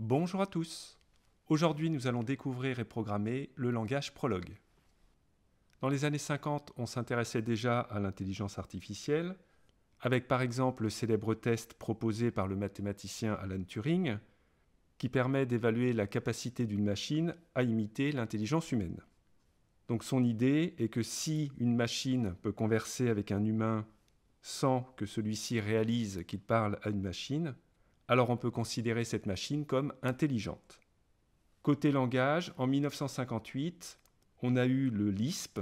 Bonjour à tous Aujourd'hui nous allons découvrir et programmer le langage Prologue. Dans les années 50, on s'intéressait déjà à l'intelligence artificielle, avec par exemple le célèbre test proposé par le mathématicien Alan Turing, qui permet d'évaluer la capacité d'une machine à imiter l'intelligence humaine. Donc son idée est que si une machine peut converser avec un humain sans que celui-ci réalise qu'il parle à une machine, alors on peut considérer cette machine comme intelligente. Côté langage, en 1958, on a eu le Lisp,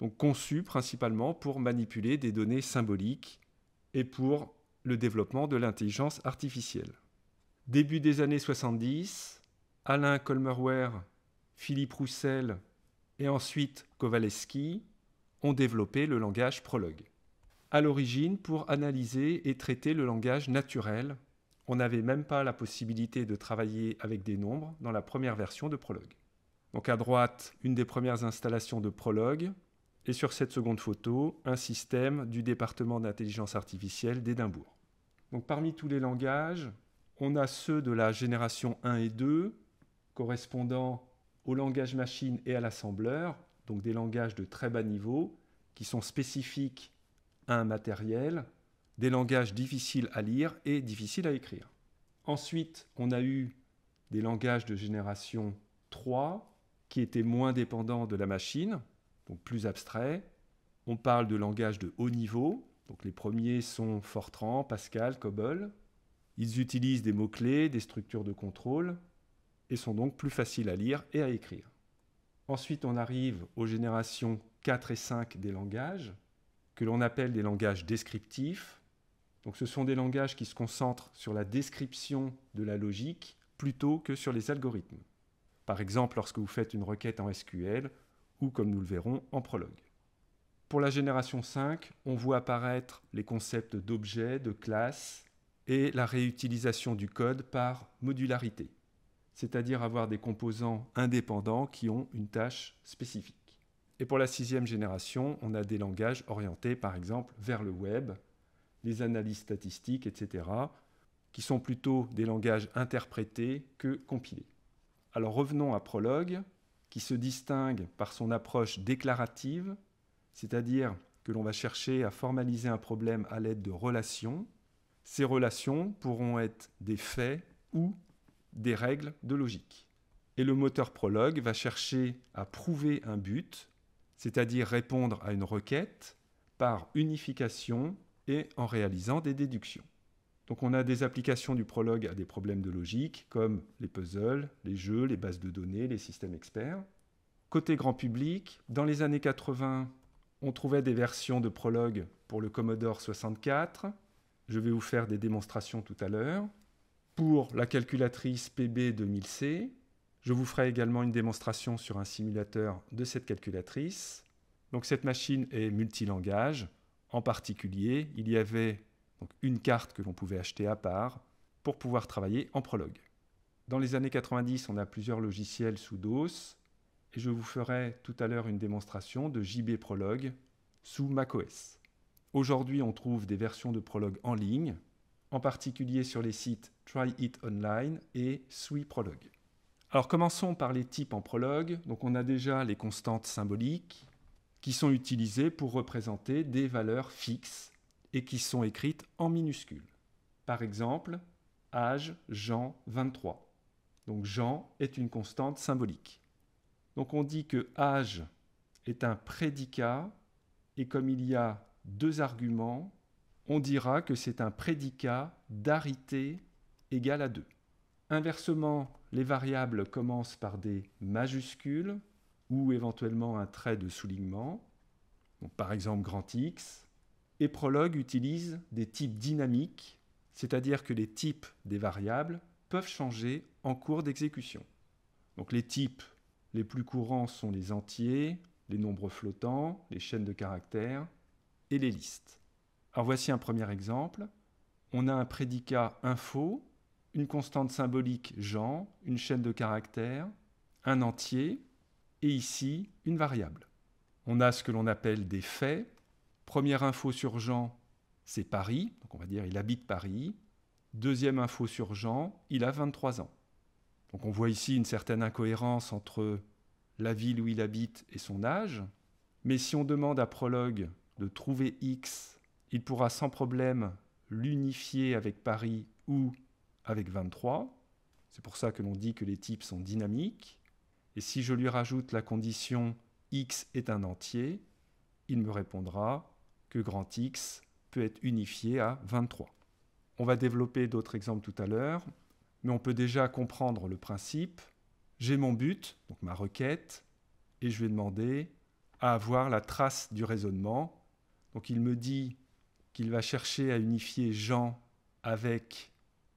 donc conçu principalement pour manipuler des données symboliques et pour le développement de l'intelligence artificielle. Début des années 70, Alain Colmerware, Philippe Roussel et ensuite Kowalewski ont développé le langage prologue. À l'origine pour analyser et traiter le langage naturel on n'avait même pas la possibilité de travailler avec des nombres dans la première version de Prologue. Donc à droite, une des premières installations de Prologue, et sur cette seconde photo, un système du département d'intelligence artificielle d'Édimbourg. Donc parmi tous les langages, on a ceux de la génération 1 et 2, correspondant au langage machine et à l'assembleur, donc des langages de très bas niveau, qui sont spécifiques à un matériel des langages difficiles à lire et difficiles à écrire. Ensuite, on a eu des langages de génération 3 qui étaient moins dépendants de la machine, donc plus abstraits. On parle de langages de haut niveau, donc les premiers sont Fortran, Pascal, Cobol. Ils utilisent des mots-clés, des structures de contrôle et sont donc plus faciles à lire et à écrire. Ensuite, on arrive aux générations 4 et 5 des langages, que l'on appelle des langages descriptifs, donc ce sont des langages qui se concentrent sur la description de la logique plutôt que sur les algorithmes. Par exemple lorsque vous faites une requête en SQL ou comme nous le verrons en prologue. Pour la génération 5, on voit apparaître les concepts d'objet, de classe et la réutilisation du code par modularité, c'est-à-dire avoir des composants indépendants qui ont une tâche spécifique. Et pour la sixième génération, on a des langages orientés par exemple vers le web, les analyses statistiques, etc., qui sont plutôt des langages interprétés que compilés. Alors revenons à Prologue, qui se distingue par son approche déclarative, c'est-à-dire que l'on va chercher à formaliser un problème à l'aide de relations. Ces relations pourront être des faits ou des règles de logique. Et le moteur prologue va chercher à prouver un but, c'est-à-dire répondre à une requête par unification et en réalisant des déductions. Donc on a des applications du prologue à des problèmes de logique comme les puzzles, les jeux, les bases de données, les systèmes experts. Côté grand public, dans les années 80, on trouvait des versions de prologue pour le Commodore 64. Je vais vous faire des démonstrations tout à l'heure. Pour la calculatrice PB 2000C, je vous ferai également une démonstration sur un simulateur de cette calculatrice. Donc cette machine est multilangage, en particulier, il y avait une carte que l'on pouvait acheter à part pour pouvoir travailler en prologue. Dans les années 90, on a plusieurs logiciels sous DOS et je vous ferai tout à l'heure une démonstration de JB Prologue sous macOS. Aujourd'hui, on trouve des versions de Prologue en ligne, en particulier sur les sites Try It Online et Sui Prologue. Alors commençons par les types en Prologue. Donc on a déjà les constantes symboliques, qui sont utilisées pour représenter des valeurs fixes et qui sont écrites en minuscules. Par exemple, âge Jean 23. Donc Jean est une constante symbolique. Donc on dit que âge est un prédicat et comme il y a deux arguments, on dira que c'est un prédicat d'arité égale à 2. Inversement, les variables commencent par des majuscules ou éventuellement un trait de soulignement, par exemple grand X. Et prologue utilise des types dynamiques, c'est-à-dire que les types des variables peuvent changer en cours d'exécution. Donc les types les plus courants sont les entiers, les nombres flottants, les chaînes de caractères et les listes. Alors voici un premier exemple. On a un prédicat info, une constante symbolique Jean, une chaîne de caractères, un entier, et ici une variable. On a ce que l'on appelle des faits. Première info sur Jean, c'est Paris, donc on va dire il habite Paris. Deuxième info sur Jean, il a 23 ans. Donc on voit ici une certaine incohérence entre la ville où il habite et son âge. Mais si on demande à Prologue de trouver X, il pourra sans problème l'unifier avec Paris ou avec 23. C'est pour ça que l'on dit que les types sont dynamiques. Et si je lui rajoute la condition x est un entier, il me répondra que grand X peut être unifié à 23. On va développer d'autres exemples tout à l'heure, mais on peut déjà comprendre le principe. J'ai mon but, donc ma requête, et je vais demander à avoir la trace du raisonnement. Donc il me dit qu'il va chercher à unifier Jean avec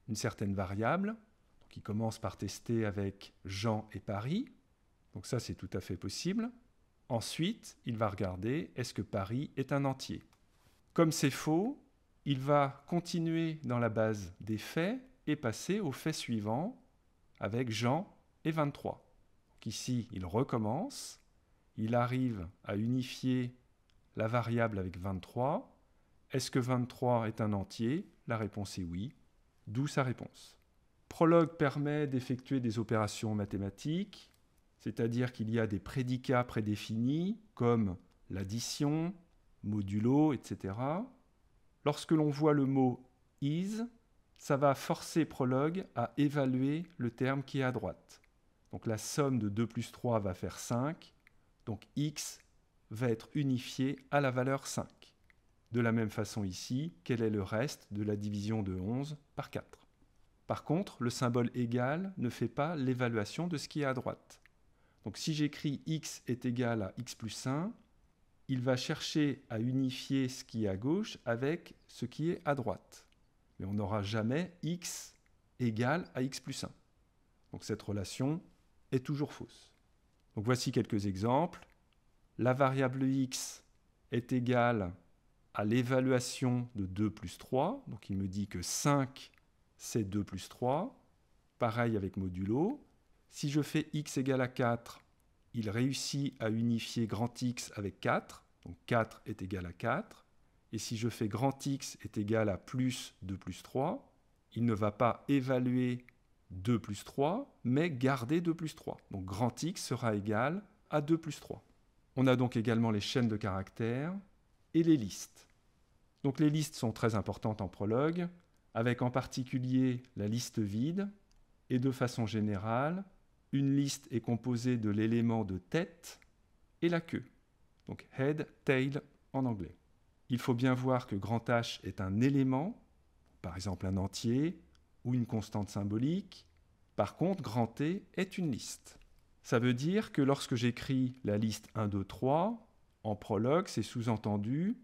une certaine variable. il commence par tester avec Jean et Paris. Donc ça, c'est tout à fait possible. Ensuite, il va regarder est-ce que Paris est un entier. Comme c'est faux, il va continuer dans la base des faits et passer au fait suivant avec Jean et 23. Donc ici, il recommence, il arrive à unifier la variable avec 23. Est-ce que 23 est un entier La réponse est oui, d'où sa réponse. Prologue permet d'effectuer des opérations mathématiques, c'est-à-dire qu'il y a des prédicats prédéfinis comme l'addition, modulo, etc. Lorsque l'on voit le mot is, ça va forcer prologue à évaluer le terme qui est à droite. Donc la somme de 2 plus 3 va faire 5, donc x va être unifié à la valeur 5. De la même façon ici, quel est le reste de la division de 11 par 4 Par contre, le symbole égal ne fait pas l'évaluation de ce qui est à droite. Donc si j'écris x est égal à x plus 1, il va chercher à unifier ce qui est à gauche avec ce qui est à droite. Mais on n'aura jamais x égal à x plus 1. Donc cette relation est toujours fausse. Donc voici quelques exemples. La variable x est égale à l'évaluation de 2 plus 3. Donc il me dit que 5, c'est 2 plus 3. Pareil avec modulo. Si je fais x égale à 4, il réussit à unifier grand X avec 4, donc 4 est égal à 4. Et si je fais grand X est égal à plus 2 plus 3, il ne va pas évaluer 2 plus 3, mais garder 2 plus 3. Donc grand X sera égal à 2 plus 3. On a donc également les chaînes de caractères et les listes. Donc les listes sont très importantes en prologue, avec en particulier la liste vide, et de façon générale, une liste est composée de l'élément de tête et la queue. Donc head, tail en anglais. Il faut bien voir que grand H est un élément, par exemple un entier ou une constante symbolique. Par contre, grand T est une liste. Ça veut dire que lorsque j'écris la liste 1, 2, 3, en prologue, c'est sous-entendu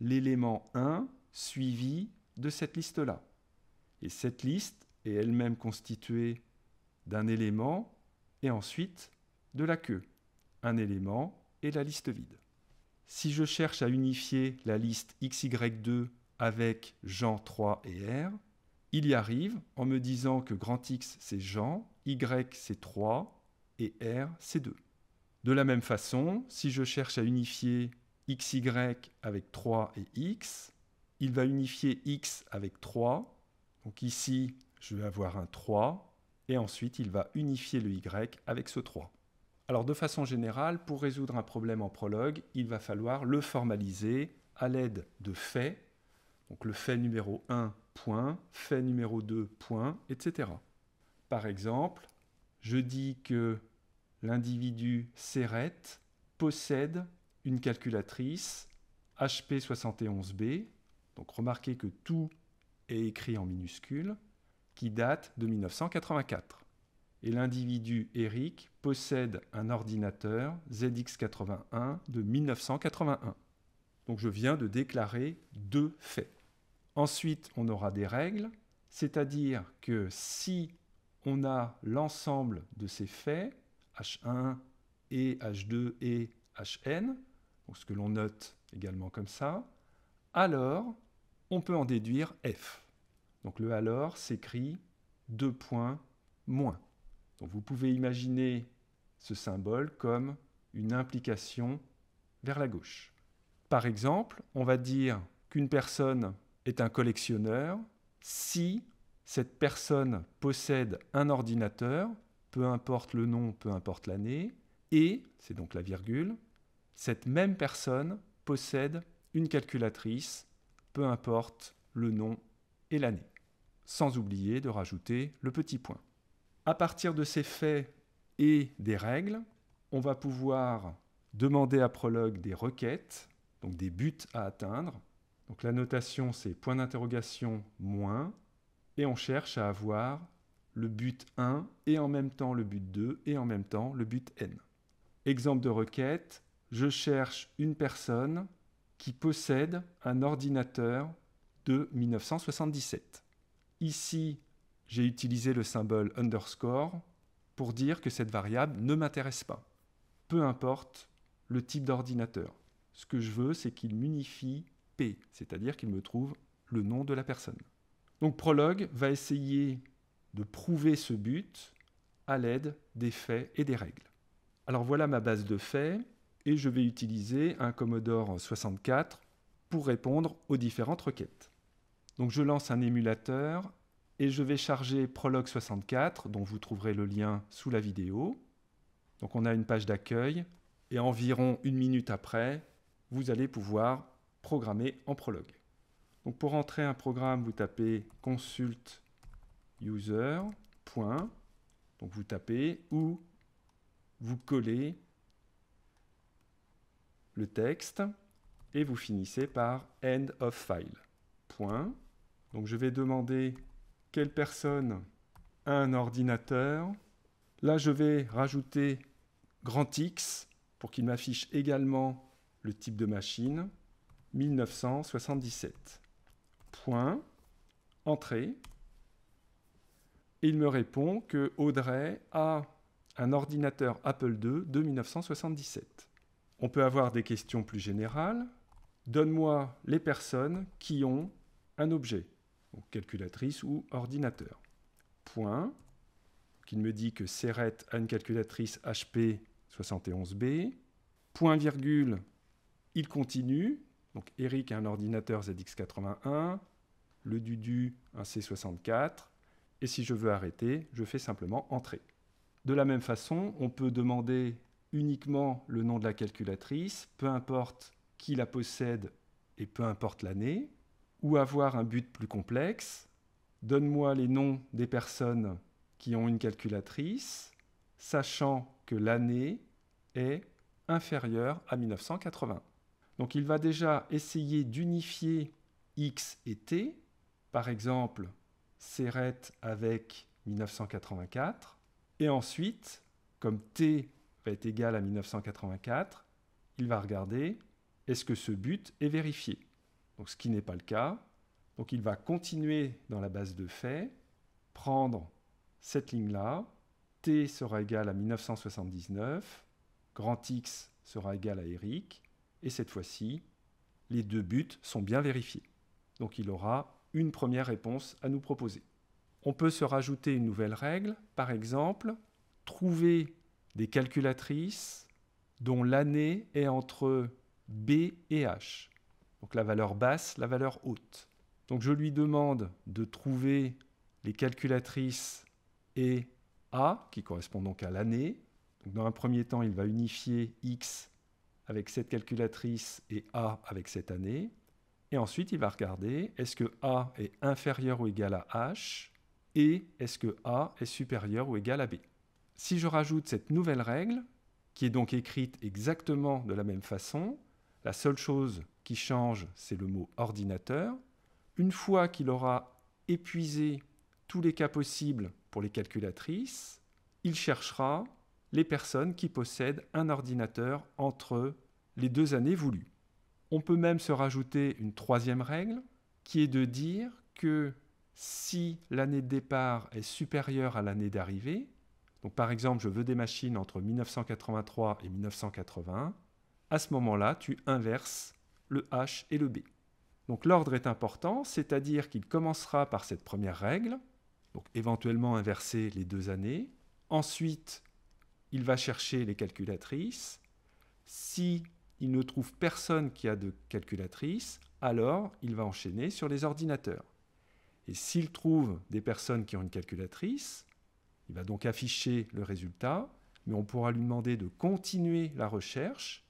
l'élément 1 suivi de cette liste-là. Et cette liste est elle-même constituée d'un élément et ensuite de la queue, un élément et la liste vide. Si je cherche à unifier la liste XY2 avec Jean 3 et R, il y arrive en me disant que grand X c'est Jean, Y c'est 3 et R c'est 2. De la même façon, si je cherche à unifier XY avec 3 et X, il va unifier X avec 3. Donc ici, je vais avoir un 3 et ensuite il va unifier le y avec ce 3. Alors de façon générale, pour résoudre un problème en prologue, il va falloir le formaliser à l'aide de faits, donc le fait numéro 1, point, fait numéro 2, point, etc. Par exemple, je dis que l'individu Serrette possède une calculatrice HP71B, donc remarquez que tout est écrit en minuscules, qui date de 1984. Et l'individu Eric possède un ordinateur ZX81 de 1981. Donc je viens de déclarer deux faits. Ensuite, on aura des règles, c'est-à-dire que si on a l'ensemble de ces faits, H1 et H2 et Hn, ce que l'on note également comme ça, alors on peut en déduire F. Donc le alors s'écrit deux points moins. Donc vous pouvez imaginer ce symbole comme une implication vers la gauche. Par exemple, on va dire qu'une personne est un collectionneur si cette personne possède un ordinateur, peu importe le nom, peu importe l'année, et, c'est donc la virgule, cette même personne possède une calculatrice, peu importe le nom et l'année sans oublier de rajouter le petit point. À partir de ces faits et des règles, on va pouvoir demander à Prologue des requêtes, donc des buts à atteindre. Donc la notation c'est point d'interrogation moins et on cherche à avoir le but 1 et en même temps le but 2 et en même temps le but n. Exemple de requête, je cherche une personne qui possède un ordinateur de 1977. Ici, j'ai utilisé le symbole underscore pour dire que cette variable ne m'intéresse pas. Peu importe le type d'ordinateur. Ce que je veux, c'est qu'il m'unifie P, c'est-à-dire qu'il me trouve le nom de la personne. Donc Prologue va essayer de prouver ce but à l'aide des faits et des règles. Alors voilà ma base de faits et je vais utiliser un Commodore 64 pour répondre aux différentes requêtes. Donc je lance un émulateur et je vais charger Prologue 64, dont vous trouverez le lien sous la vidéo. Donc on a une page d'accueil et environ une minute après, vous allez pouvoir programmer en Prologue. Donc pour entrer un programme, vous tapez consult user. Donc vous tapez ou vous collez le texte et vous finissez par end of file. Donc je vais demander quelle personne a un ordinateur. Là, je vais rajouter grand X pour qu'il m'affiche également le type de machine 1977. Point, entrée. Et il me répond que Audrey a un ordinateur Apple II de 1977. On peut avoir des questions plus générales. Donne-moi les personnes qui ont un objet calculatrice ou ordinateur. Point, qui me dit que Seret a une calculatrice HP 71B. Point virgule, il continue. Donc Eric a un ordinateur ZX81, le Dudu un C64. Et si je veux arrêter, je fais simplement entrer. De la même façon, on peut demander uniquement le nom de la calculatrice, peu importe qui la possède et peu importe l'année ou avoir un but plus complexe. Donne-moi les noms des personnes qui ont une calculatrice, sachant que l'année est inférieure à 1980. Donc il va déjà essayer d'unifier X et T, par exemple Serret avec 1984, et ensuite, comme T va être égal à 1984, il va regarder est-ce que ce but est vérifié ce qui n'est pas le cas. Donc il va continuer dans la base de faits, prendre cette ligne-là, t sera égal à 1979, grand X sera égal à Eric, et cette fois-ci, les deux buts sont bien vérifiés. Donc il aura une première réponse à nous proposer. On peut se rajouter une nouvelle règle, par exemple, trouver des calculatrices dont l'année est entre B et H donc la valeur basse, la valeur haute. Donc je lui demande de trouver les calculatrices et A, qui correspondent donc à l'année. Dans un premier temps, il va unifier X avec cette calculatrice et A avec cette année. Et ensuite, il va regarder est-ce que A est inférieur ou égal à H et est-ce que A est supérieur ou égal à B. Si je rajoute cette nouvelle règle, qui est donc écrite exactement de la même façon, la seule chose change, c'est le mot ordinateur. Une fois qu'il aura épuisé tous les cas possibles pour les calculatrices, il cherchera les personnes qui possèdent un ordinateur entre les deux années voulues. On peut même se rajouter une troisième règle, qui est de dire que si l'année de départ est supérieure à l'année d'arrivée, donc par exemple je veux des machines entre 1983 et 1980, à ce moment-là tu inverses le H et le B. Donc l'ordre est important, c'est-à-dire qu'il commencera par cette première règle, donc éventuellement inverser les deux années. Ensuite, il va chercher les calculatrices. Si il ne trouve personne qui a de calculatrice, alors il va enchaîner sur les ordinateurs. Et s'il trouve des personnes qui ont une calculatrice, il va donc afficher le résultat, mais on pourra lui demander de continuer la recherche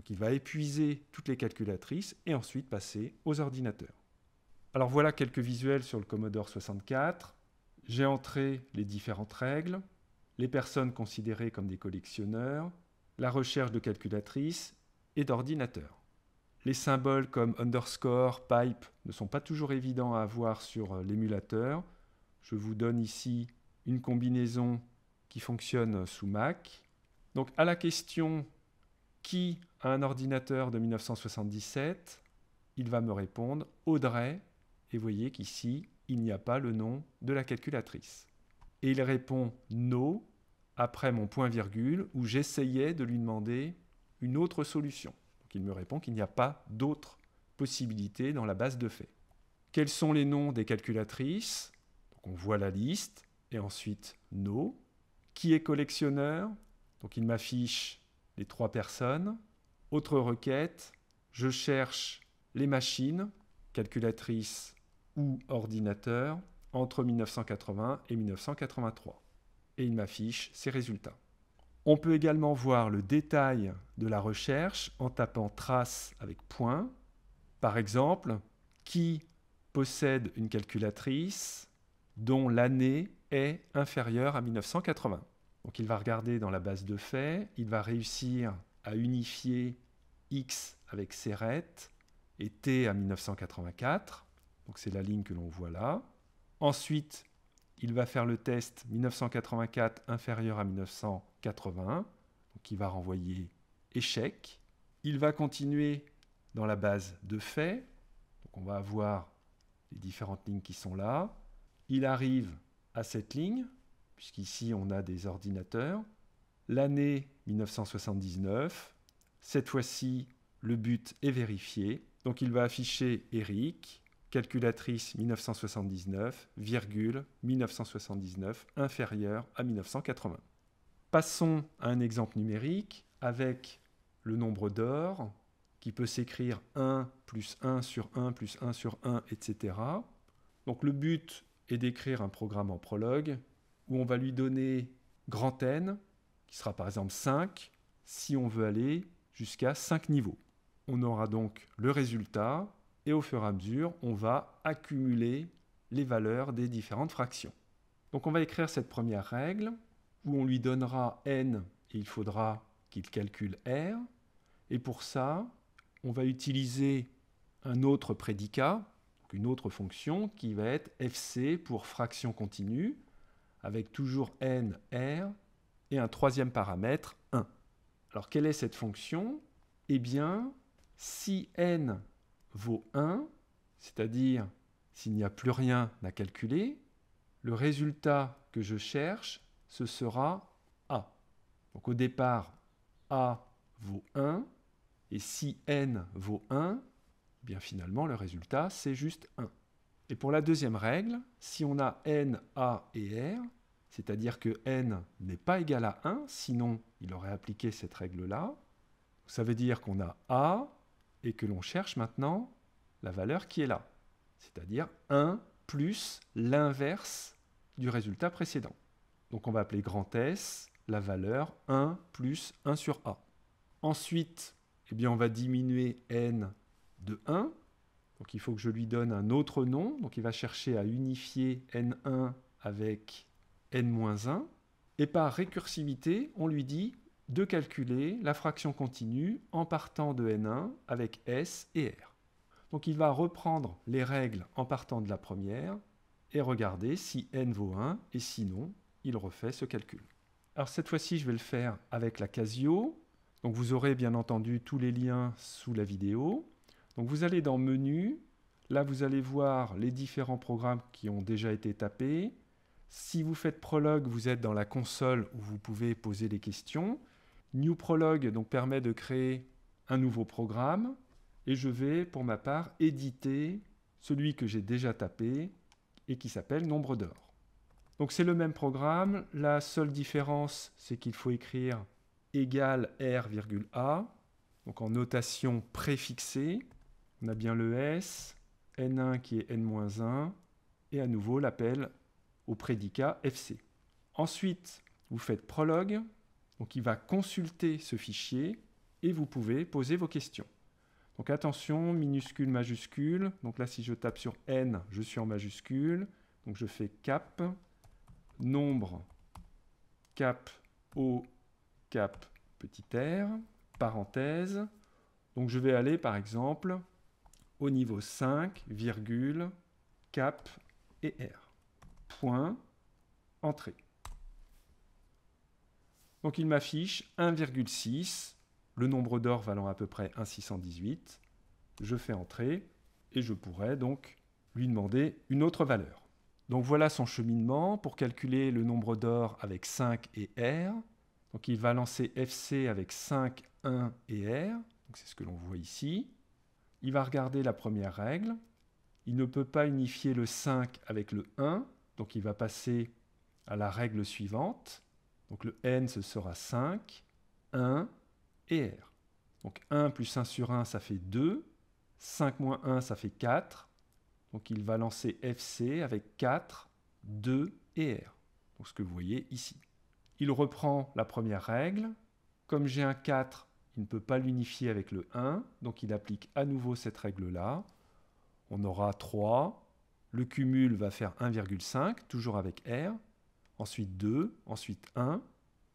donc il va épuiser toutes les calculatrices et ensuite passer aux ordinateurs. Alors voilà quelques visuels sur le Commodore 64. J'ai entré les différentes règles, les personnes considérées comme des collectionneurs, la recherche de calculatrices et d'ordinateurs. Les symboles comme underscore, pipe ne sont pas toujours évidents à avoir sur euh, l'émulateur. Je vous donne ici une combinaison qui fonctionne euh, sous Mac. Donc à la question qui a un ordinateur de 1977 Il va me répondre Audrey. Et voyez qu'ici, il n'y a pas le nom de la calculatrice. Et il répond No après mon point virgule où j'essayais de lui demander une autre solution. Donc il me répond qu'il n'y a pas d'autre possibilité dans la base de faits. Quels sont les noms des calculatrices on voit la liste et ensuite No. Qui est collectionneur Donc il m'affiche trois personnes. Autre requête, je cherche les machines, calculatrices ou ordinateurs, entre 1980 et 1983. Et il m'affiche ses résultats. On peut également voir le détail de la recherche en tapant trace avec point. Par exemple, qui possède une calculatrice dont l'année est inférieure à 1980 donc il va regarder dans la base de faits, il va réussir à unifier X avec Serrette et T à 1984. Donc c'est la ligne que l'on voit là. Ensuite, il va faire le test 1984 inférieur à 1981, Donc il va renvoyer échec. Il va continuer dans la base de faits. Donc on va avoir les différentes lignes qui sont là. Il arrive à cette ligne, puisqu'ici on a des ordinateurs. L'année 1979, cette fois-ci le but est vérifié, donc il va afficher Eric, calculatrice 1979, virgule 1979 inférieur à 1980. Passons à un exemple numérique avec le nombre d'or qui peut s'écrire 1 plus 1 sur 1 plus 1 sur 1, etc. Donc le but est d'écrire un programme en prologue où on va lui donner grand N, qui sera par exemple 5, si on veut aller jusqu'à 5 niveaux. On aura donc le résultat, et au fur et à mesure, on va accumuler les valeurs des différentes fractions. Donc on va écrire cette première règle, où on lui donnera n, et il faudra qu'il calcule r, et pour ça, on va utiliser un autre prédicat, une autre fonction qui va être fc pour fraction continue, avec toujours n, r, et un troisième paramètre, 1. Alors quelle est cette fonction Eh bien, si n vaut 1, c'est-à-dire s'il n'y a plus rien à calculer, le résultat que je cherche, ce sera a. Donc au départ, a vaut 1, et si n vaut 1, eh bien finalement le résultat c'est juste 1. Et pour la deuxième règle, si on a n, a et r, c'est-à-dire que n n'est pas égal à 1, sinon il aurait appliqué cette règle-là, ça veut dire qu'on a a et que l'on cherche maintenant la valeur qui est là, c'est-à-dire 1 plus l'inverse du résultat précédent. Donc on va appeler grand S la valeur 1 plus 1 sur a. Ensuite, eh bien on va diminuer n de 1 donc il faut que je lui donne un autre nom. Donc il va chercher à unifier n1 avec n-1. Et par récursivité, on lui dit de calculer la fraction continue en partant de n1 avec s et r. Donc il va reprendre les règles en partant de la première et regarder si n vaut 1 et sinon il refait ce calcul. Alors cette fois-ci je vais le faire avec la Casio. Donc vous aurez bien entendu tous les liens sous la vidéo. Donc vous allez dans Menu, là vous allez voir les différents programmes qui ont déjà été tapés. Si vous faites Prologue, vous êtes dans la console où vous pouvez poser des questions. New Prologue donc, permet de créer un nouveau programme et je vais pour ma part éditer celui que j'ai déjà tapé et qui s'appelle Nombre d'or. Donc c'est le même programme, la seule différence c'est qu'il faut écrire égal R, A, donc en notation préfixée, on a bien le S, N1 qui est N-1, et à nouveau l'appel au prédicat FC. Ensuite, vous faites prologue, donc il va consulter ce fichier, et vous pouvez poser vos questions. Donc attention, minuscule, majuscule. Donc là, si je tape sur N, je suis en majuscule. Donc je fais cap, nombre, cap, O, cap, petit r, parenthèse. Donc je vais aller, par exemple, au niveau 5, virgule, cap et R. Point, entrée. Donc il m'affiche 1,6, le nombre d'or valant à peu près 1,618. Je fais entrer et je pourrais donc lui demander une autre valeur. Donc voilà son cheminement pour calculer le nombre d'or avec 5 et R. Donc il va lancer FC avec 5, 1 et R. C'est ce que l'on voit ici il va regarder la première règle. Il ne peut pas unifier le 5 avec le 1, donc il va passer à la règle suivante. Donc le n, ce sera 5, 1 et r. Donc 1 plus 1 sur 1, ça fait 2. 5 moins 1, ça fait 4. Donc il va lancer FC avec 4, 2 et R. Donc ce que vous voyez ici. Il reprend la première règle. Comme j'ai un 4, il ne peut pas l'unifier avec le 1, donc il applique à nouveau cette règle-là. On aura 3, le cumul va faire 1,5, toujours avec R, ensuite 2, ensuite 1,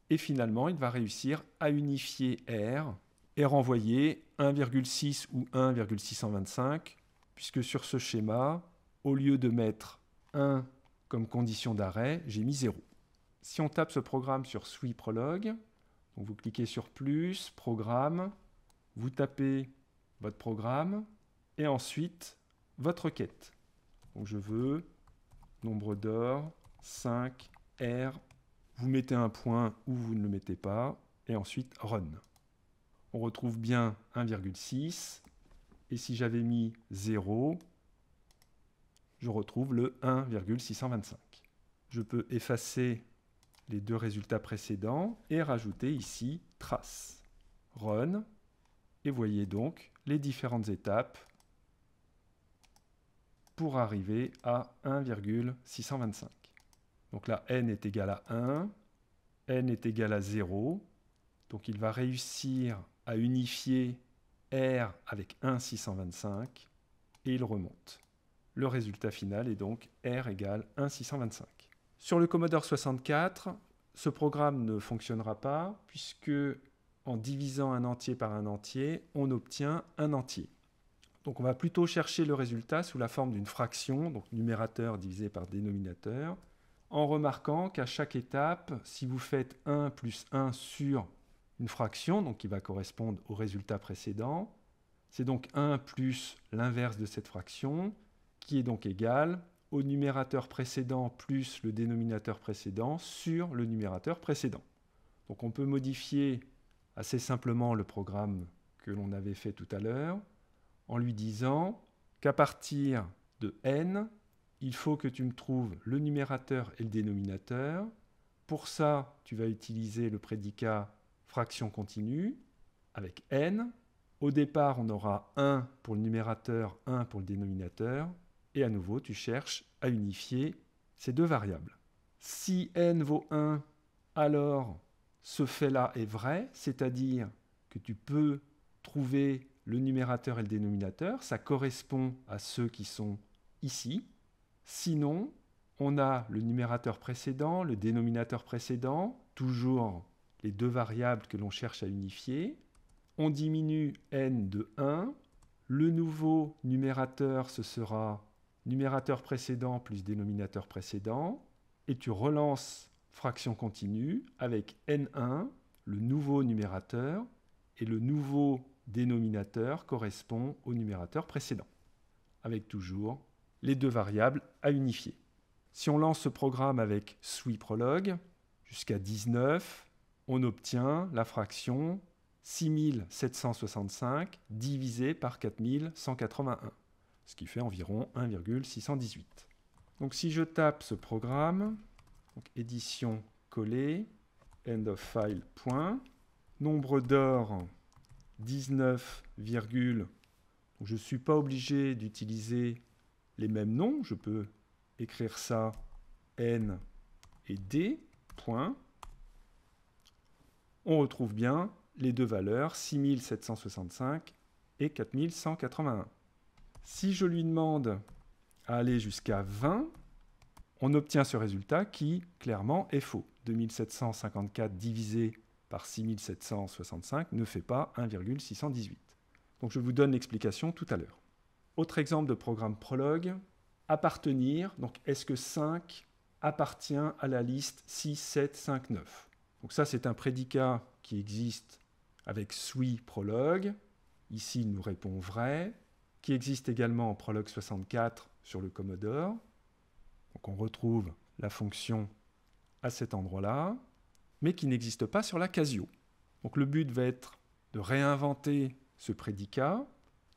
et finalement il va réussir à unifier R et renvoyer 1,6 ou 1,625, puisque sur ce schéma, au lieu de mettre 1 comme condition d'arrêt, j'ai mis 0. Si on tape ce programme sur SWI Prologue, vous cliquez sur plus, programme, vous tapez votre programme et ensuite votre requête. je veux nombre d'or, 5, R, vous mettez un point ou vous ne le mettez pas et ensuite run. On retrouve bien 1,6 et si j'avais mis 0, je retrouve le 1,625. Je peux effacer les deux résultats précédents et rajouter ici trace. Run. Et voyez donc les différentes étapes pour arriver à 1,625. Donc là, n est égal à 1, n est égal à 0. Donc il va réussir à unifier R avec 1,625 et il remonte. Le résultat final est donc R égale 1,625. Sur le Commodore 64, ce programme ne fonctionnera pas puisque en divisant un entier par un entier, on obtient un entier. Donc on va plutôt chercher le résultat sous la forme d'une fraction, donc numérateur divisé par dénominateur, en remarquant qu'à chaque étape, si vous faites 1 plus 1 sur une fraction, donc qui va correspondre au résultat précédent, c'est donc 1 plus l'inverse de cette fraction, qui est donc égal au numérateur précédent plus le dénominateur précédent sur le numérateur précédent. Donc on peut modifier assez simplement le programme que l'on avait fait tout à l'heure en lui disant qu'à partir de n, il faut que tu me trouves le numérateur et le dénominateur. Pour ça, tu vas utiliser le prédicat fraction continue avec n. Au départ, on aura 1 pour le numérateur, 1 pour le dénominateur. Et à nouveau, tu cherches à unifier ces deux variables. Si n vaut 1, alors ce fait-là est vrai, c'est-à-dire que tu peux trouver le numérateur et le dénominateur, ça correspond à ceux qui sont ici. Sinon, on a le numérateur précédent, le dénominateur précédent, toujours les deux variables que l'on cherche à unifier. On diminue n de 1, le nouveau numérateur, ce sera numérateur précédent plus dénominateur précédent, et tu relances fraction continue avec n1, le nouveau numérateur, et le nouveau dénominateur correspond au numérateur précédent, avec toujours les deux variables à unifier. Si on lance ce programme avec SUI prologue, jusqu'à 19, on obtient la fraction 6765 divisé par 4181 ce qui fait environ 1,618. Donc si je tape ce programme, édition coller end of file point, nombre d'or 19, je ne suis pas obligé d'utiliser les mêmes noms, je peux écrire ça n et d point. On retrouve bien les deux valeurs 6765 et 4181. Si je lui demande à aller jusqu'à 20, on obtient ce résultat qui, clairement, est faux. 2754 divisé par 6765 ne fait pas 1,618. Donc je vous donne l'explication tout à l'heure. Autre exemple de programme prologue, appartenir, donc est-ce que 5 appartient à la liste 6, 7, 5, 9 Donc ça c'est un prédicat qui existe avec SWI prologue. Ici il nous répond vrai qui existe également en Prologue 64 sur le Commodore. Donc on retrouve la fonction à cet endroit-là, mais qui n'existe pas sur la Casio. Donc le but va être de réinventer ce prédicat.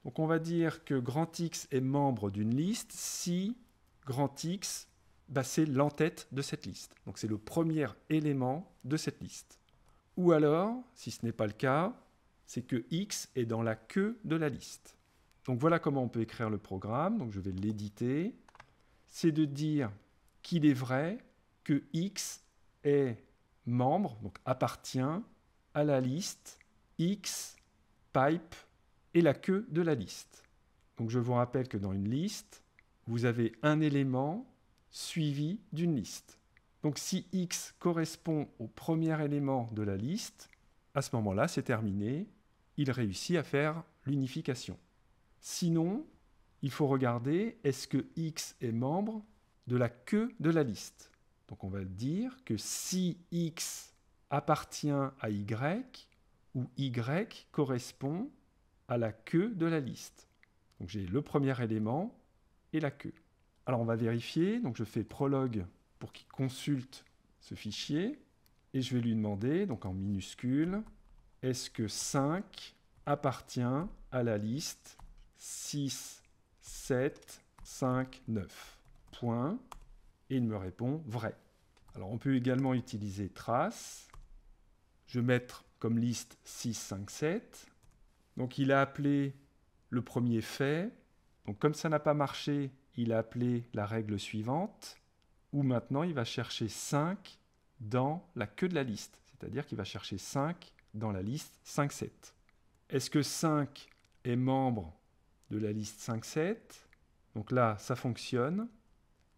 Donc on va dire que grand X est membre d'une liste si grand X, bah c'est l'entête de cette liste. Donc c'est le premier élément de cette liste. Ou alors, si ce n'est pas le cas, c'est que X est dans la queue de la liste. Donc voilà comment on peut écrire le programme. Donc je vais l'éditer. C'est de dire qu'il est vrai que X est membre, donc appartient à la liste X, pipe et la queue de la liste. Donc je vous rappelle que dans une liste, vous avez un élément suivi d'une liste. Donc si X correspond au premier élément de la liste, à ce moment-là, c'est terminé, il réussit à faire l'unification. Sinon, il faut regarder est-ce que X est membre de la queue de la liste. Donc on va dire que si X appartient à Y, ou Y correspond à la queue de la liste. Donc j'ai le premier élément et la queue. Alors on va vérifier, donc je fais prologue pour qu'il consulte ce fichier, et je vais lui demander, donc en minuscule, est-ce que 5 appartient à la liste 6, 7, 5, 9. Point. Et il me répond vrai. Alors on peut également utiliser trace. Je vais mettre comme liste 6, 5, 7. Donc il a appelé le premier fait. Donc comme ça n'a pas marché, il a appelé la règle suivante, Ou maintenant il va chercher 5 dans la queue de la liste. C'est-à-dire qu'il va chercher 5 dans la liste 5, 7. Est-ce que 5 est membre de la liste 5-7. Donc là, ça fonctionne.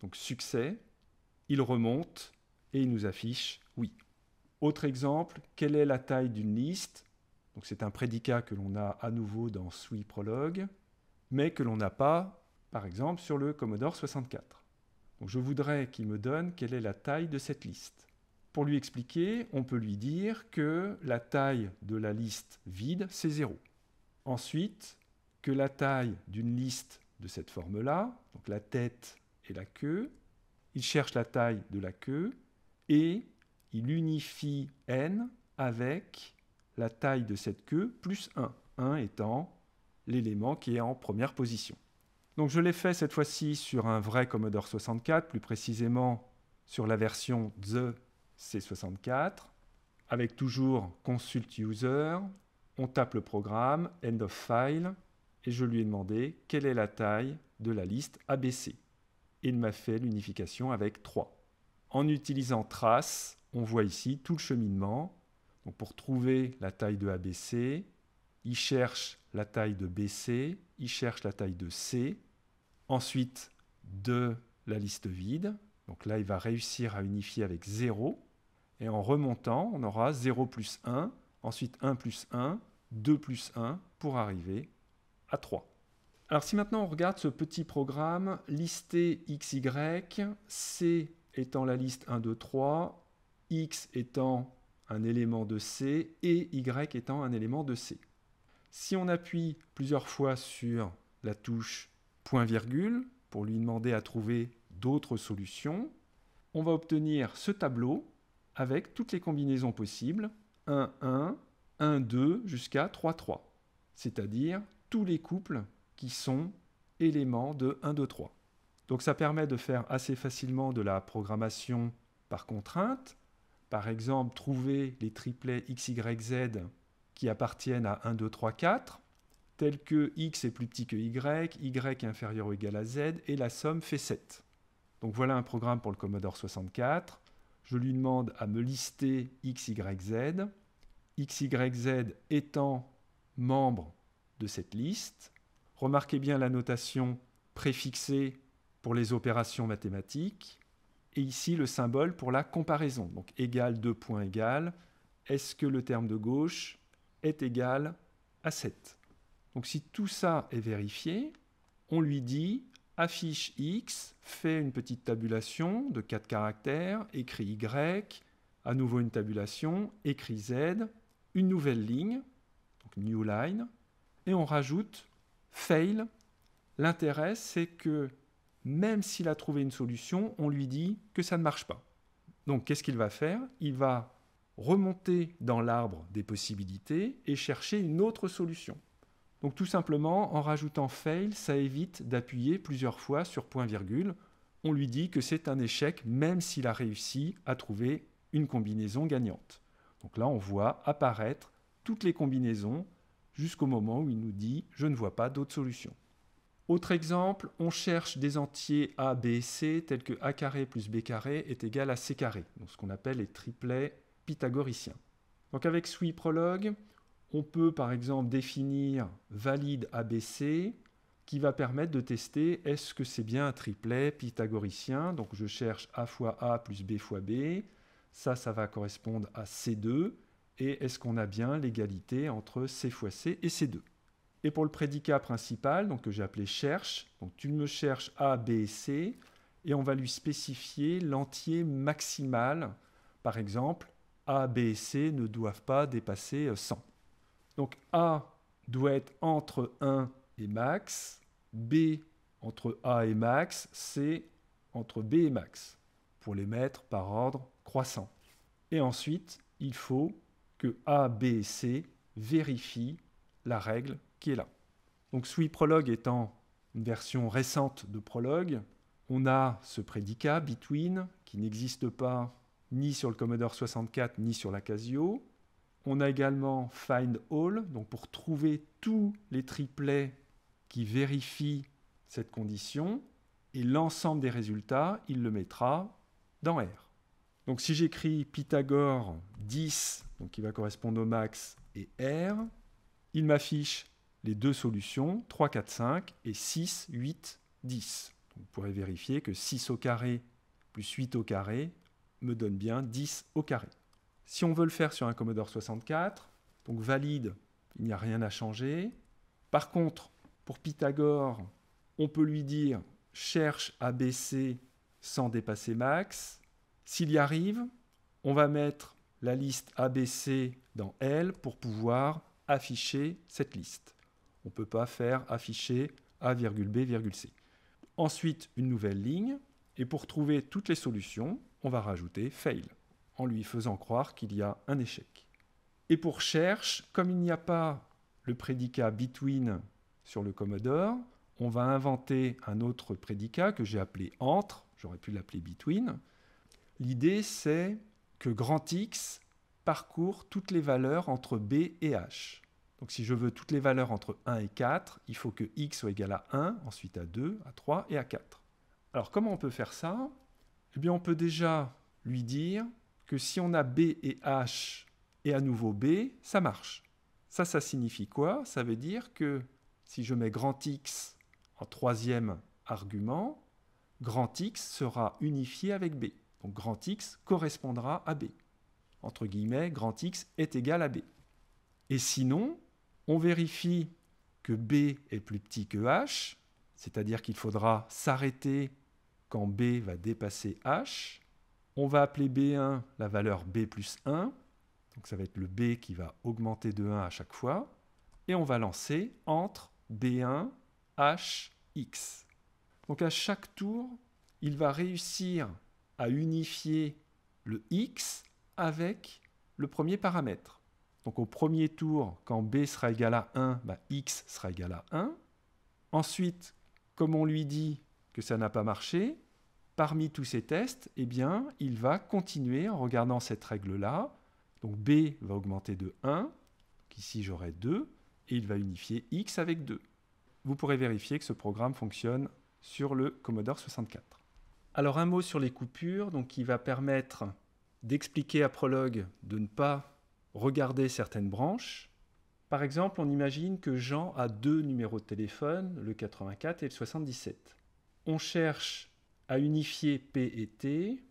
Donc succès. Il remonte et il nous affiche oui. Autre exemple, quelle est la taille d'une liste Donc c'est un prédicat que l'on a à nouveau dans SWI Prologue, mais que l'on n'a pas, par exemple, sur le Commodore 64. Donc je voudrais qu'il me donne quelle est la taille de cette liste. Pour lui expliquer, on peut lui dire que la taille de la liste vide, c'est 0. Ensuite, que la taille d'une liste de cette forme-là, donc la tête et la queue. Il cherche la taille de la queue et il unifie n avec la taille de cette queue plus 1, 1 étant l'élément qui est en première position. Donc je l'ai fait cette fois-ci sur un vrai Commodore 64, plus précisément sur la version The C64, avec toujours consult user, on tape le programme, end of file, et je lui ai demandé quelle est la taille de la liste ABC. Et il m'a fait l'unification avec 3. En utilisant trace, on voit ici tout le cheminement. Donc pour trouver la taille de ABC, il cherche la taille de BC, il cherche la taille de C, ensuite de la liste vide. Donc là, il va réussir à unifier avec 0. Et en remontant, on aura 0 plus 1, ensuite 1 plus 1, 2 plus 1 pour arriver 3. Alors si maintenant on regarde ce petit programme, listé xy, c étant la liste 1, 2, 3, x étant un élément de c et y étant un élément de c. Si on appuie plusieurs fois sur la touche point-virgule pour lui demander à trouver d'autres solutions, on va obtenir ce tableau avec toutes les combinaisons possibles 1, 1, 1, 2 jusqu'à 3, 3, c'est-à-dire tous les couples qui sont éléments de 1, 2, 3. Donc ça permet de faire assez facilement de la programmation par contrainte. Par exemple, trouver les triplets x, y, z qui appartiennent à 1, 2, 3, 4, tels que x est plus petit que y, y est inférieur ou égal à z, et la somme fait 7. Donc voilà un programme pour le Commodore 64. Je lui demande à me lister x, y, z. x, y, z étant membre de cette liste. Remarquez bien la notation préfixée pour les opérations mathématiques et ici le symbole pour la comparaison. Donc égal 2 points égal, est-ce que le terme de gauche est égal à 7 Donc si tout ça est vérifié, on lui dit affiche X, fait une petite tabulation de 4 caractères, écrit Y, à nouveau une tabulation, écrit Z, une nouvelle ligne, donc new line, et on rajoute fail. L'intérêt, c'est que même s'il a trouvé une solution, on lui dit que ça ne marche pas. Donc qu'est-ce qu'il va faire Il va remonter dans l'arbre des possibilités et chercher une autre solution. Donc tout simplement, en rajoutant fail, ça évite d'appuyer plusieurs fois sur point-virgule. On lui dit que c'est un échec même s'il a réussi à trouver une combinaison gagnante. Donc là, on voit apparaître toutes les combinaisons jusqu'au moment où il nous dit je ne vois pas d'autre solution. Autre exemple, on cherche des entiers a, b et c tels que a carré plus b carré est égal à c carré, donc ce qu'on appelle les triplets pythagoriciens. Donc avec SWI prologue, on peut par exemple définir valide ABC qui va permettre de tester est-ce que c'est bien un triplet pythagoricien. Donc je cherche A fois A plus B fois B. Ça, ça va correspondre à C2 et est-ce qu'on a bien l'égalité entre C fois C et C2 Et pour le prédicat principal, donc que j'ai appelé cherche, donc tu me cherches A, B et C, et on va lui spécifier l'entier maximal. Par exemple, A, B et C ne doivent pas dépasser 100. Euh, donc A doit être entre 1 et max, B entre A et max, C entre B et max, pour les mettre par ordre croissant. Et ensuite, il faut que A, B et C vérifient la règle qui est là. Donc SWEET prologue étant une version récente de prologue, on a ce prédicat between qui n'existe pas ni sur le Commodore 64 ni sur la Casio. On a également find all, donc pour trouver tous les triplets qui vérifient cette condition, et l'ensemble des résultats, il le mettra dans R. Donc si j'écris Pythagore 10, donc qui va correspondre au max, et R, il m'affiche les deux solutions, 3, 4, 5 et 6, 8, 10. vous pourrez vérifier que 6 au carré plus 8 au carré me donne bien 10 au carré. Si on veut le faire sur un Commodore 64, donc valide, il n'y a rien à changer. Par contre, pour Pythagore, on peut lui dire cherche à baisser sans dépasser max. S'il y arrive, on va mettre la liste ABC dans L pour pouvoir afficher cette liste. On ne peut pas faire afficher A, B, C. Ensuite, une nouvelle ligne, et pour trouver toutes les solutions, on va rajouter fail, en lui faisant croire qu'il y a un échec. Et pour cherche, comme il n'y a pas le prédicat between sur le Commodore, on va inventer un autre prédicat que j'ai appelé entre, j'aurais pu l'appeler between, L'idée, c'est que grand X parcourt toutes les valeurs entre B et H. Donc si je veux toutes les valeurs entre 1 et 4, il faut que x soit égal à 1, ensuite à 2, à 3 et à 4. Alors comment on peut faire ça Eh bien on peut déjà lui dire que si on a b et h et à nouveau b, ça marche. Ça, ça signifie quoi Ça veut dire que si je mets grand X en troisième argument, grand X sera unifié avec b. Donc grand X correspondra à B. Entre guillemets, grand X est égal à B. Et sinon, on vérifie que B est plus petit que H, c'est-à-dire qu'il faudra s'arrêter quand B va dépasser H. On va appeler B1 la valeur B plus 1, donc ça va être le B qui va augmenter de 1 à chaque fois, et on va lancer entre B1, H, X. Donc à chaque tour, il va réussir à unifier le x avec le premier paramètre. Donc au premier tour, quand b sera égal à 1, bah, x sera égal à 1. Ensuite, comme on lui dit que ça n'a pas marché, parmi tous ces tests, eh bien, il va continuer en regardant cette règle-là. Donc b va augmenter de 1, ici j'aurai 2, et il va unifier x avec 2. Vous pourrez vérifier que ce programme fonctionne sur le Commodore 64. Alors un mot sur les coupures, qui va permettre d'expliquer à Prologue de ne pas regarder certaines branches. Par exemple, on imagine que Jean a deux numéros de téléphone, le 84 et le 77. On cherche à unifier P et T,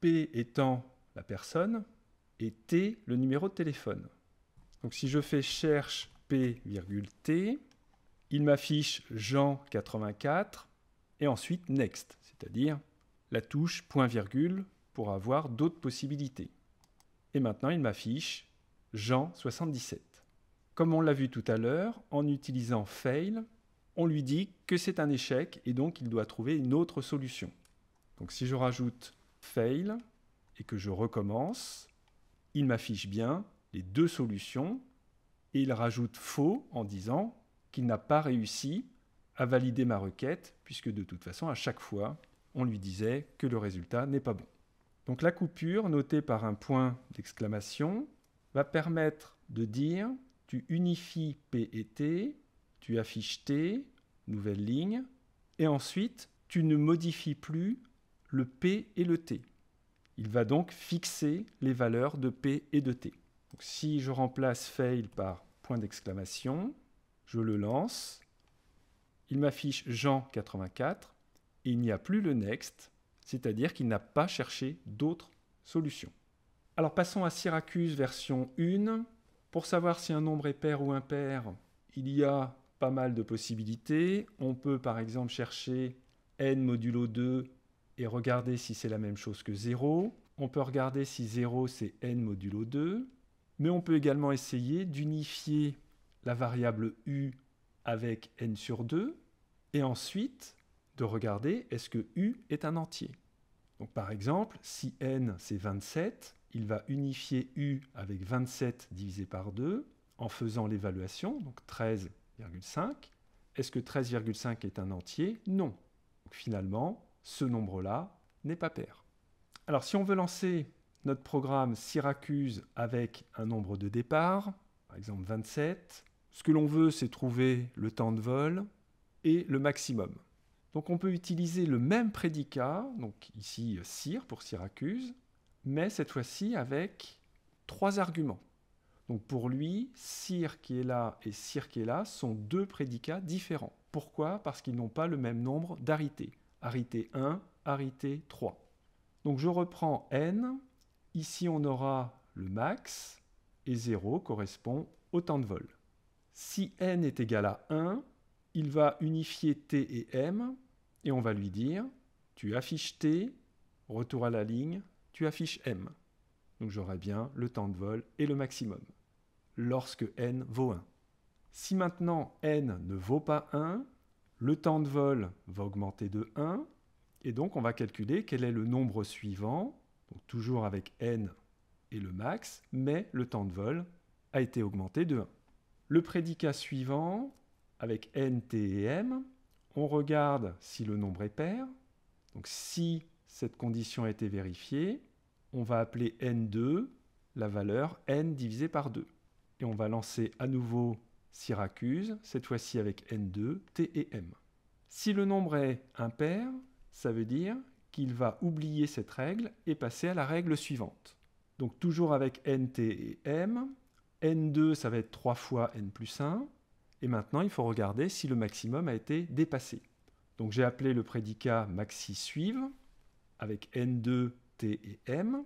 P étant la personne et T le numéro de téléphone. Donc si je fais cherche P, T, il m'affiche Jean 84 et ensuite next, c'est-à-dire la touche point virgule pour avoir d'autres possibilités. Et maintenant, il m'affiche Jean 77. Comme on l'a vu tout à l'heure, en utilisant fail, on lui dit que c'est un échec et donc il doit trouver une autre solution. Donc si je rajoute fail et que je recommence, il m'affiche bien les deux solutions et il rajoute faux en disant qu'il n'a pas réussi à valider ma requête puisque de toute façon à chaque fois on lui disait que le résultat n'est pas bon. Donc la coupure, notée par un point d'exclamation, va permettre de dire tu unifies P et T, tu affiches T, nouvelle ligne, et ensuite tu ne modifies plus le P et le T. Il va donc fixer les valeurs de P et de T. si je remplace fail par point d'exclamation, je le lance, il m'affiche Jean 84, il n'y a plus le next, c'est-à-dire qu'il n'a pas cherché d'autres solutions. Alors passons à Syracuse version 1. Pour savoir si un nombre est pair ou impair, il y a pas mal de possibilités. On peut par exemple chercher n modulo 2 et regarder si c'est la même chose que 0. On peut regarder si 0 c'est n modulo 2. Mais on peut également essayer d'unifier la variable u avec n sur 2 et ensuite de regarder est-ce que U est un entier. Donc par exemple, si n c'est 27, il va unifier U avec 27 divisé par 2 en faisant l'évaluation, donc 13,5. Est-ce que 13,5 est un entier Non. finalement, ce nombre-là n'est pas pair. Alors si on veut lancer notre programme Syracuse avec un nombre de départ, par exemple 27, ce que l'on veut c'est trouver le temps de vol et le maximum. Donc on peut utiliser le même prédicat, donc ici sire euh, » pour Syracuse, mais cette fois-ci avec trois arguments. Donc pour lui, sire » qui est là et sire » qui est là sont deux prédicats différents. Pourquoi Parce qu'ils n'ont pas le même nombre d'arités. Arité 1, arité 3. Donc je reprends n, ici on aura le max, et 0 correspond au temps de vol. Si n est égal à 1, il va unifier T et M, et on va lui dire, tu affiches T, retour à la ligne, tu affiches M. Donc j'aurai bien le temps de vol et le maximum, lorsque N vaut 1. Si maintenant N ne vaut pas 1, le temps de vol va augmenter de 1, et donc on va calculer quel est le nombre suivant, toujours avec N et le max, mais le temps de vol a été augmenté de 1. Le prédicat suivant, avec n, t et m, on regarde si le nombre est pair. Donc si cette condition a été vérifiée, on va appeler n2 la valeur n divisé par 2. Et on va lancer à nouveau Syracuse, cette fois-ci avec n2, t et m. Si le nombre est impair, ça veut dire qu'il va oublier cette règle et passer à la règle suivante. Donc toujours avec n, t et m, n2 ça va être 3 fois n plus 1, et maintenant, il faut regarder si le maximum a été dépassé. Donc j'ai appelé le prédicat maxi suivre avec N2, T et M.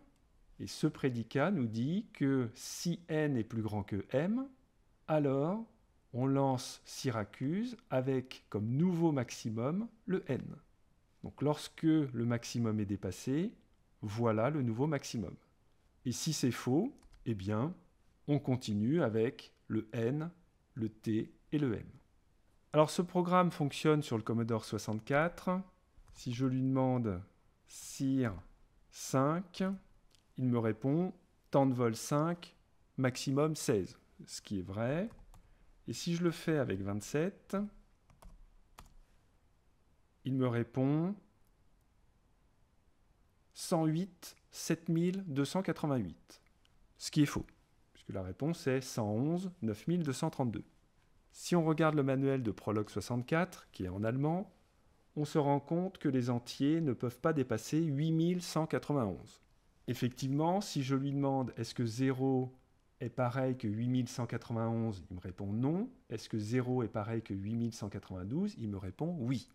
Et ce prédicat nous dit que si N est plus grand que M, alors on lance Syracuse avec comme nouveau maximum le N. Donc lorsque le maximum est dépassé, voilà le nouveau maximum. Et si c'est faux, eh bien, on continue avec le N, le T le M. Alors ce programme fonctionne sur le Commodore 64. Si je lui demande SIR 5, il me répond temps de vol 5, maximum 16, ce qui est vrai. Et si je le fais avec 27, il me répond 108 7288, ce qui est faux, puisque la réponse est 111 9232. Si on regarde le manuel de Prologue 64, qui est en allemand, on se rend compte que les entiers ne peuvent pas dépasser 8191. Effectivement, si je lui demande est-ce que 0 est pareil que 8191, il me répond non. Est-ce que 0 est pareil que 8192 Il me répond oui.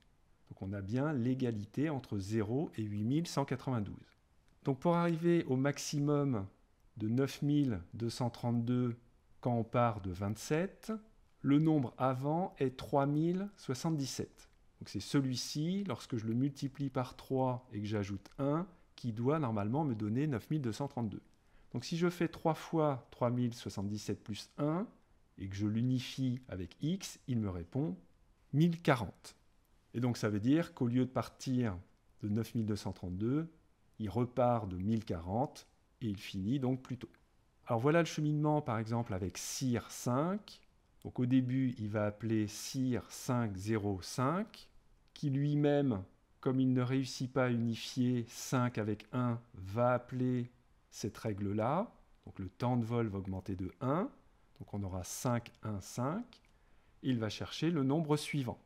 Donc on a bien l'égalité entre 0 et 8192. Donc pour arriver au maximum de 9232 quand on part de 27, le nombre avant est 3077. Donc c'est celui-ci, lorsque je le multiplie par 3 et que j'ajoute 1, qui doit normalement me donner 9232. Donc si je fais 3 fois 3077 plus 1 et que je l'unifie avec x, il me répond 1040. Et donc ça veut dire qu'au lieu de partir de 9232, il repart de 1040 et il finit donc plus tôt. Alors voilà le cheminement par exemple avec CIR 5, donc au début, il va appeler sire 505, qui lui-même, comme il ne réussit pas à unifier 5 avec 1, va appeler cette règle-là. Donc le temps de vol va augmenter de 1. Donc on aura 5, 1, 5. Il va chercher le nombre suivant.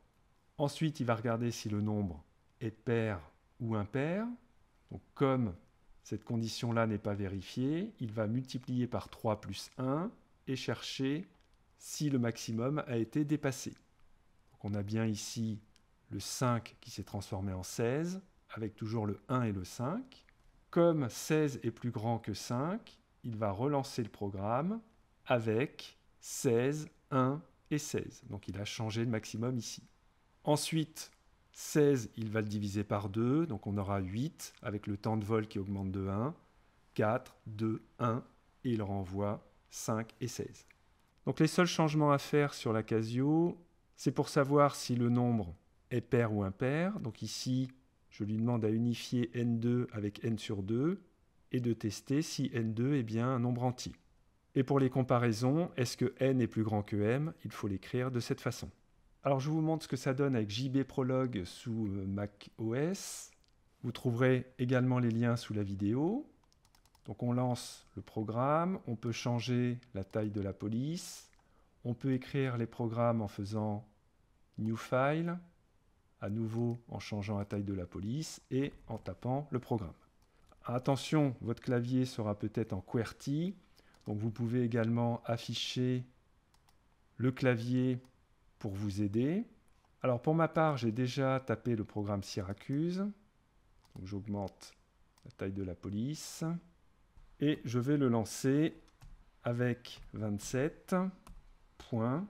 Ensuite, il va regarder si le nombre est pair ou impair. Donc comme cette condition-là n'est pas vérifiée, il va multiplier par 3 plus 1 et chercher si le maximum a été dépassé. on a bien ici le 5 qui s'est transformé en 16, avec toujours le 1 et le 5. Comme 16 est plus grand que 5, il va relancer le programme avec 16, 1 et 16. Donc il a changé le maximum ici. Ensuite, 16, il va le diviser par 2, donc on aura 8 avec le temps de vol qui augmente de 1, 4, 2, 1, et il renvoie 5 et 16. Donc les seuls changements à faire sur la Casio, c'est pour savoir si le nombre est pair ou impair. Donc ici, je lui demande à unifier n2 avec n sur 2 et de tester si n2 est bien un nombre entier. Et pour les comparaisons, est-ce que n est plus grand que m Il faut l'écrire de cette façon. Alors je vous montre ce que ça donne avec JB Prologue sous euh, Mac OS. Vous trouverez également les liens sous la vidéo. Donc on lance le programme, on peut changer la taille de la police, on peut écrire les programmes en faisant New File, à nouveau en changeant la taille de la police et en tapant le programme. Attention, votre clavier sera peut-être en QWERTY, donc vous pouvez également afficher le clavier pour vous aider. Alors pour ma part, j'ai déjà tapé le programme Syracuse, donc j'augmente la taille de la police et je vais le lancer avec 27 points.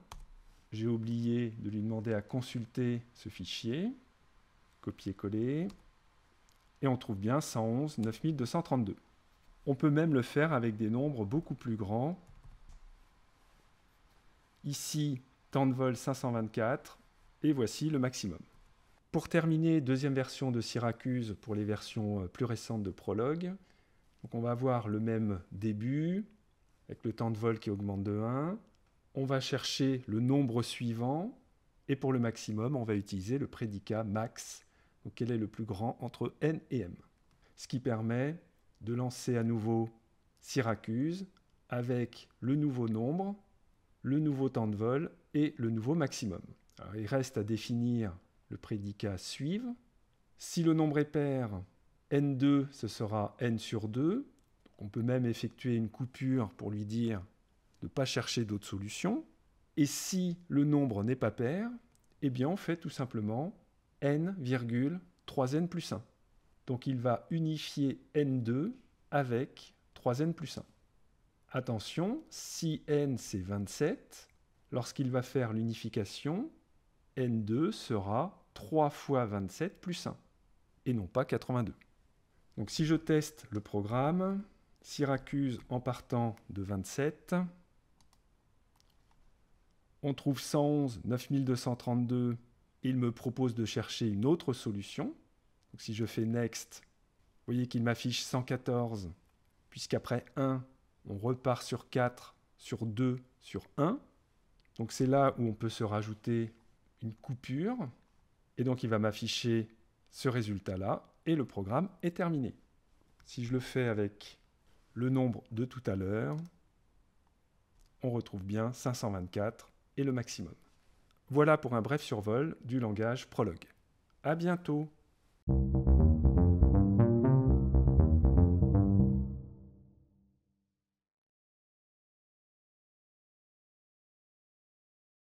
J'ai oublié de lui demander à consulter ce fichier. Copier-coller. Et on trouve bien 111 9232. On peut même le faire avec des nombres beaucoup plus grands. Ici, temps de vol 524. Et voici le maximum. Pour terminer, deuxième version de Syracuse pour les versions euh, plus récentes de Prologue. Donc on va avoir le même début, avec le temps de vol qui augmente de 1. On va chercher le nombre suivant, et pour le maximum, on va utiliser le prédicat max, donc quel est le plus grand entre n et m. Ce qui permet de lancer à nouveau Syracuse avec le nouveau nombre, le nouveau temps de vol et le nouveau maximum. Alors, il reste à définir le prédicat suivre. Si le nombre est pair, N2, ce sera N sur 2. On peut même effectuer une coupure pour lui dire de ne pas chercher d'autres solutions. Et si le nombre n'est pas pair, eh bien on fait tout simplement n, 3n plus 1. Donc il va unifier n2 avec 3n plus 1. Attention, si n c'est 27, lorsqu'il va faire l'unification, n2 sera 3 fois 27 plus 1, et non pas 82. Donc si je teste le programme, Syracuse en partant de 27, on trouve 111, 9232, il me propose de chercher une autre solution. Donc si je fais Next, vous voyez qu'il m'affiche 114, puisqu'après 1, on repart sur 4, sur 2, sur 1. Donc c'est là où on peut se rajouter une coupure. Et donc il va m'afficher ce résultat-là, et le programme est terminé. Si je le fais avec le nombre de tout à l'heure, on retrouve bien 524 et le maximum. Voilà pour un bref survol du langage Prologue. À bientôt!